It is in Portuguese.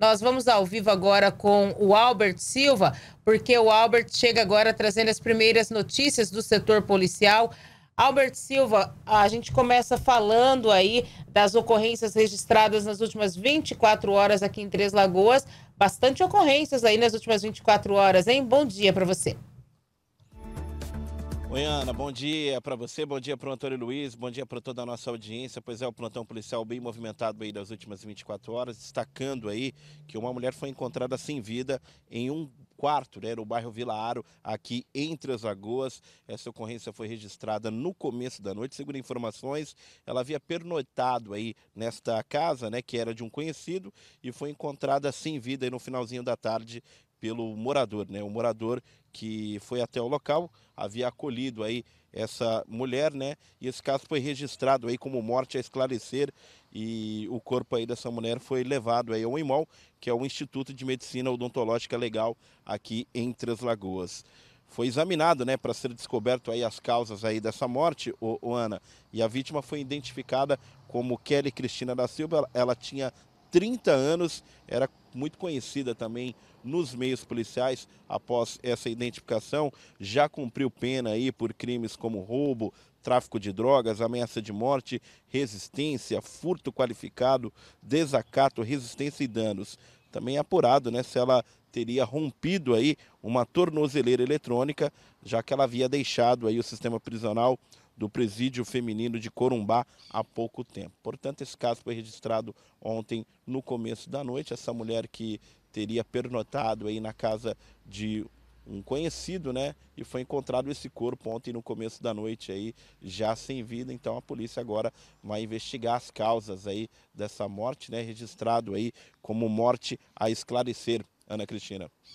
Nós vamos ao vivo agora com o Albert Silva, porque o Albert chega agora trazendo as primeiras notícias do setor policial. Albert Silva, a gente começa falando aí das ocorrências registradas nas últimas 24 horas aqui em Três Lagoas. Bastante ocorrências aí nas últimas 24 horas, hein? Bom dia para você. Oi, Ana, bom dia para você, bom dia para o Antônio Luiz, bom dia para toda a nossa audiência. Pois é, o plantão policial bem movimentado aí das últimas 24 horas, destacando aí que uma mulher foi encontrada sem vida em um quarto, né, no bairro Vila Aro, aqui entre as Lagoas. Essa ocorrência foi registrada no começo da noite, segundo informações, ela havia pernoitado aí nesta casa, né, que era de um conhecido e foi encontrada sem vida no finalzinho da tarde pelo morador, né? O morador que foi até o local havia acolhido aí essa mulher, né? E esse caso foi registrado aí como morte a esclarecer e o corpo aí dessa mulher foi levado aí ao IMOL, que é o Instituto de Medicina Odontológica Legal aqui em Três Lagoas. Foi examinado, né, para ser descoberto aí as causas aí dessa morte, o, o Ana, e a vítima foi identificada como Kelly Cristina da Silva, ela, ela tinha 30 anos, era muito conhecida também nos meios policiais após essa identificação, já cumpriu pena aí por crimes como roubo, tráfico de drogas, ameaça de morte, resistência, furto qualificado, desacato, resistência e danos. Também é apurado, né, se ela teria rompido aí uma tornozeleira eletrônica, já que ela havia deixado aí o sistema prisional do presídio feminino de Corumbá há pouco tempo. Portanto, esse caso foi registrado ontem no começo da noite. Essa mulher que teria pernotado aí na casa de um conhecido, né? E foi encontrado esse corpo ontem no começo da noite aí, já sem vida. Então a polícia agora vai investigar as causas aí dessa morte, né? Registrado aí como morte a esclarecer. Ana Cristina.